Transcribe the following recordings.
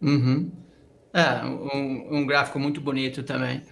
Uhum. É, um, um gráfico muito bonito também.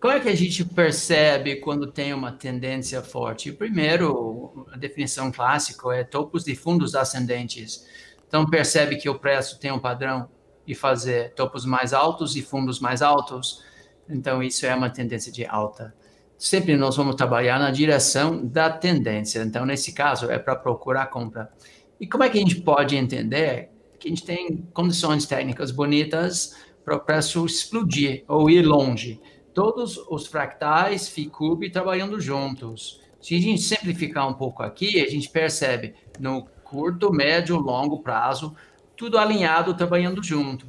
Como é que a gente percebe quando tem uma tendência forte? Primeiro, a definição clássica é topos de fundos ascendentes. Então, percebe que o preço tem um padrão e fazer topos mais altos e fundos mais altos. Então, isso é uma tendência de alta. Sempre nós vamos trabalhar na direção da tendência. Então, nesse caso, é para procurar compra. E como é que a gente pode entender que a gente tem condições técnicas bonitas para o preço explodir ou ir longe. Todos os fractais, FICUB, trabalhando juntos. Se a gente simplificar um pouco aqui, a gente percebe no curto, médio, longo prazo, tudo alinhado, trabalhando junto.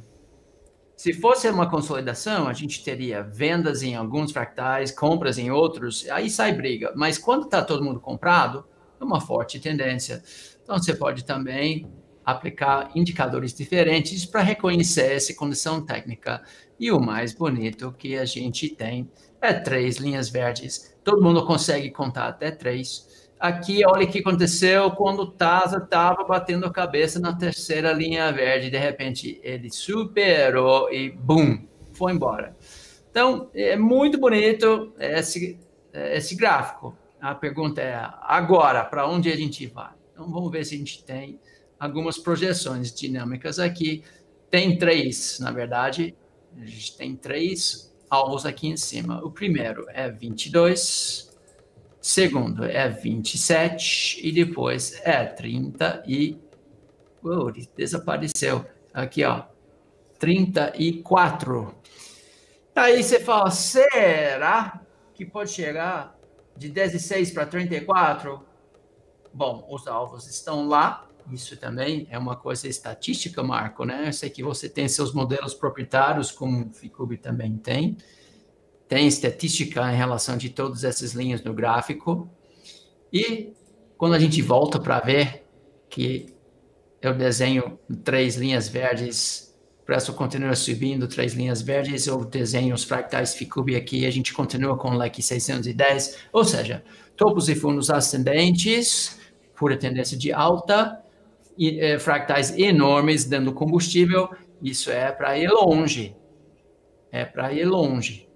Se fosse uma consolidação, a gente teria vendas em alguns fractais, compras em outros, aí sai briga. Mas quando está todo mundo comprado, é uma forte tendência. Então, você pode também aplicar indicadores diferentes para reconhecer essa condição técnica. E o mais bonito que a gente tem é três linhas verdes. Todo mundo consegue contar até três. Aqui, olha o que aconteceu quando o Taza estava batendo a cabeça na terceira linha verde. De repente, ele superou e, bum, foi embora. Então, é muito bonito esse, esse gráfico. A pergunta é, agora, para onde a gente vai? Então, vamos ver se a gente tem algumas projeções dinâmicas aqui. Tem três, na verdade, a gente tem três alvos aqui em cima. O primeiro é 22, segundo é 27 e depois é 30 e... Uou, desapareceu. Aqui, ó, 34. Aí você fala, será que pode chegar de 16 para 34? Bom, os alvos estão lá, isso também é uma coisa estatística, Marco, né? Eu sei que você tem seus modelos proprietários, como o Ficub também tem. Tem estatística em relação de todas essas linhas no gráfico. E quando a gente volta para ver que eu desenho três linhas verdes, o preço continua subindo, três linhas verdes, eu desenho os fractais Ficub aqui, a gente continua com o leque 610, ou seja, topos e fundos ascendentes, pura tendência de alta, eh, fractais enormes dando combustível, isso é para ir longe. É para ir longe.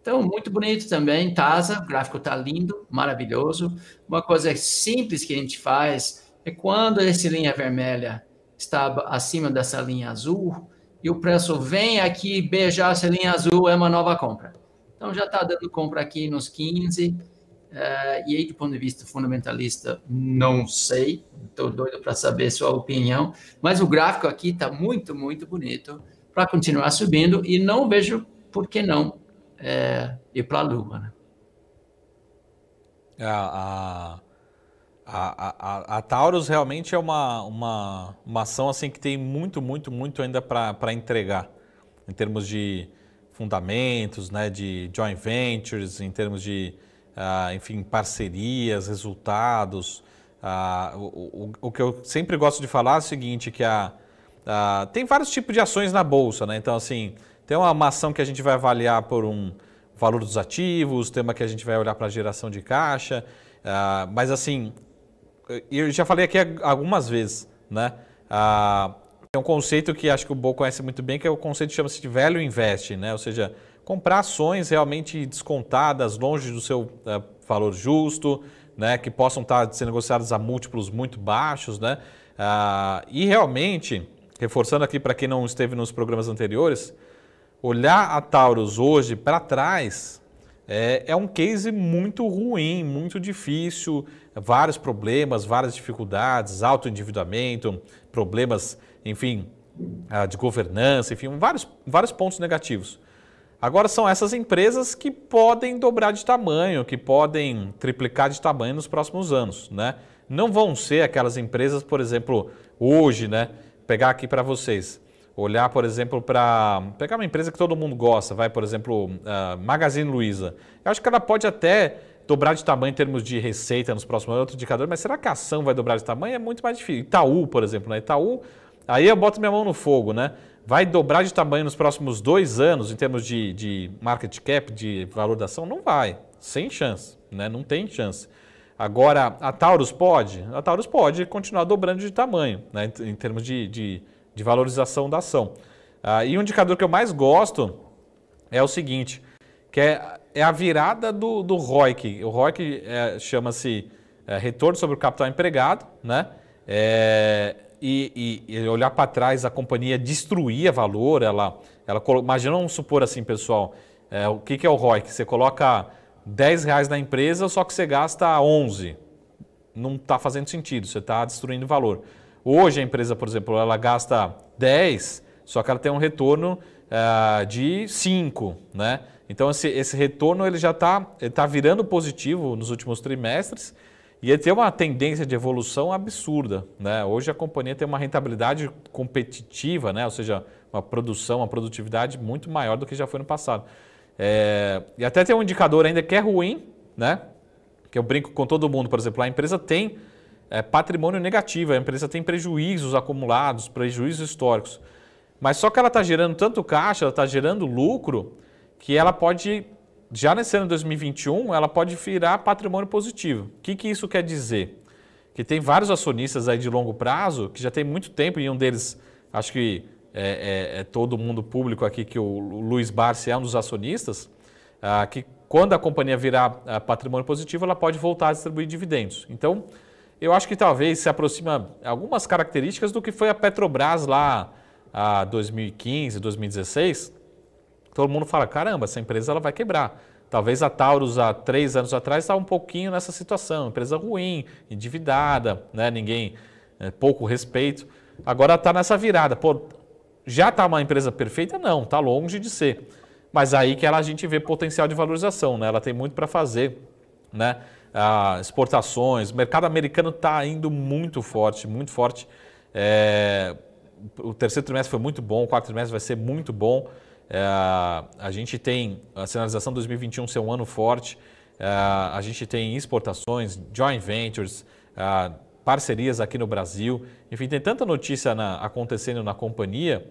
Então, muito bonito também, TASA, o gráfico está lindo, maravilhoso. Uma coisa simples que a gente faz é quando essa linha vermelha está acima dessa linha azul e o preço vem aqui beijar essa linha azul, é uma nova compra. Então, já está dando compra aqui nos 15, Uh, e aí, do ponto de vista fundamentalista, não sei, estou doido para saber sua opinião, mas o gráfico aqui está muito, muito bonito para continuar subindo e não vejo por que não é, ir para a Lua. Né? É, a, a, a, a, Taurus realmente é uma, uma, uma ação assim que tem muito, muito, muito ainda para entregar em termos de fundamentos, né, de joint ventures, em termos de ah, enfim, parcerias, resultados. Ah, o, o, o, que eu sempre gosto de falar é o seguinte, que a, a, tem vários tipos de ações na Bolsa, né? Então, assim, tem uma ação que a gente vai avaliar por um valor dos ativos, tem uma que a gente vai olhar para geração de caixa, ah, mas assim, eu já falei aqui algumas vezes, né? Ah, é um conceito que acho que o Bo conhece muito bem, que é o conceito que chama-se de velho invest, né? Ou seja, comprar ações realmente descontadas, longe do seu eh, valor justo, né, que possam estar sendo negociadas a múltiplos muito baixos. Né? ah, e realmente, reforçando aqui para quem não esteve nos programas anteriores, olhar a Taurus hoje para trás é, é, um case muito ruim, muito difícil, vários problemas, várias dificuldades, alto endividamento, problemas, enfim, ah, de governança, enfim, vários, vários pontos negativos. Agora são essas empresas que podem dobrar de tamanho, que podem triplicar de tamanho nos próximos anos, né? Não vão ser aquelas empresas, por exemplo, hoje, né? Pegar aqui para vocês, olhar, por exemplo, para pegar uma empresa que todo mundo gosta, vai, por exemplo, uh, Magazine Luiza. Eu acho que ela pode até dobrar de tamanho em termos de receita nos próximos anos, outro indicador, mas será que a ação vai dobrar de tamanho? É muito mais difícil. Itaú, por exemplo, né? Itaú, aí eu boto minha mão no fogo, né? vai dobrar de tamanho nos próximos dois anos em termos de, de market cap, de valor da ação? Não vai, sem chance, né? não tem chance. Agora, a Taurus pode? A Taurus pode continuar dobrando de tamanho né? em, termos de, de, de, valorização da ação. Ah, e o um indicador que eu mais gosto é o seguinte, que é, é a virada do, do ROIC. O ROIC é, chama-se é, retorno sobre o capital empregado, né? É, e, e, e olhar para trás, a companhia destruía valor, ela, ela imagina, vamos supor assim, pessoal, é, o que, que é o ROI? Que você coloca 10 reais na empresa, só que você gasta 11. Não está fazendo sentido, você está destruindo valor. Hoje a empresa, por exemplo, ela gasta 10, só que ela tem um retorno uh, de 5, né? Então esse, esse retorno ele já está tá virando positivo nos últimos trimestres e ele tem uma tendência de evolução absurda. Né? Hoje a companhia tem uma rentabilidade competitiva, né? ou seja, uma produção, uma produtividade muito maior do que já foi no passado. É... E até tem um indicador ainda que é ruim, né? que eu brinco com todo mundo, por exemplo, a empresa tem é, patrimônio negativo, a empresa tem prejuízos acumulados, prejuízos históricos. Mas só que ela está gerando tanto caixa, ela está gerando lucro, que ela pode já nesse ano de 2021, ela pode virar patrimônio positivo. O que, que isso quer dizer? Que tem vários acionistas aí de longo prazo que já tem muito tempo, e um deles, acho que é, é, é todo mundo público aqui, que é o Luiz Barsi é um dos acionistas, ah, que quando a companhia virar ah, patrimônio positivo, ela pode voltar a distribuir dividendos. Então, eu acho que talvez se aproxima algumas características do que foi a Petrobras lá a 2015, 2016, todo mundo fala, caramba, essa empresa ela vai quebrar. Talvez a Taurus há três anos atrás estava um pouquinho nessa situação, empresa ruim, endividada, né? ninguém, é, pouco respeito. Agora está nessa virada. Pô, já está uma empresa perfeita? Não, está longe de ser. Mas aí que ela, a gente vê potencial de valorização, né? ela tem muito para fazer. Né? Ah, exportações, o mercado americano está indo muito forte, muito forte. É, o terceiro trimestre foi muito bom, o quarto trimestre vai ser muito bom. É, a gente tem a sinalização 2021 ser um ano forte. É, a gente tem exportações, joint ventures, é, parcerias aqui no Brasil. Enfim, tem tanta notícia na, acontecendo na companhia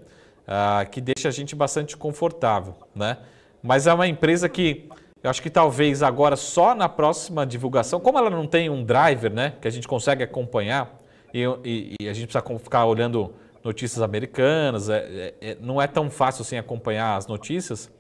é, que deixa a gente bastante confortável, né? Mas é uma empresa que eu acho que talvez agora só na próxima divulgação, como ela não tem um driver, né, que a gente consegue acompanhar e, e, e a gente precisa ficar olhando notícias americanas, é, é, é, não é tão fácil assim acompanhar as notícias.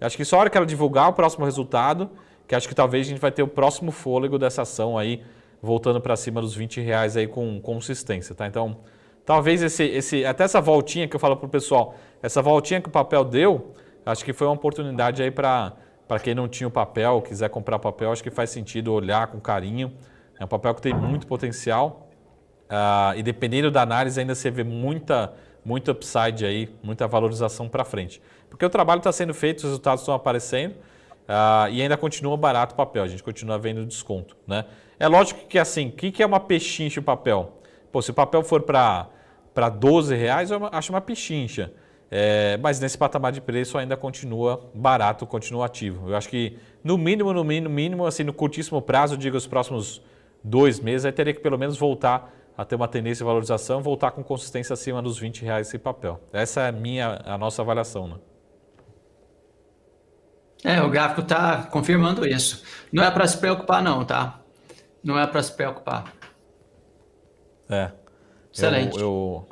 Eu acho que só a hora que ela divulgar o próximo resultado, que acho que talvez a gente vai ter o próximo fôlego dessa ação aí, voltando para cima dos 20 reais aí com consistência, tá? Então, talvez esse, esse até essa voltinha que eu falo para o pessoal, essa voltinha que o papel deu, acho que foi uma oportunidade aí para quem não tinha o papel, quiser comprar papel, acho que faz sentido olhar com carinho. É um papel que tem muito potencial, Uh, e dependendo da análise, ainda você vê muita, muito upside aí, muita valorização para frente. Porque o trabalho está sendo feito, os resultados estão aparecendo uh, e ainda continua barato o papel, a gente continua vendo desconto. Né? É lógico que assim, o que, que é uma pechincha o papel? Pô, se o papel for para 12 reais, eu acho uma pechincha. É, mas nesse patamar de preço ainda continua barato, continua ativo. Eu acho que no mínimo, no mínimo, mínimo, assim, no curtíssimo prazo, digo os próximos dois meses, aí teria que pelo menos voltar a ter uma tendência de valorização, voltar com consistência acima dos 20 reais esse papel. Essa é a minha, a nossa avaliação, né? É, o gráfico está confirmando isso. Não é para se preocupar, não, tá? Não é para se preocupar. É. Excelente. Eu, eu...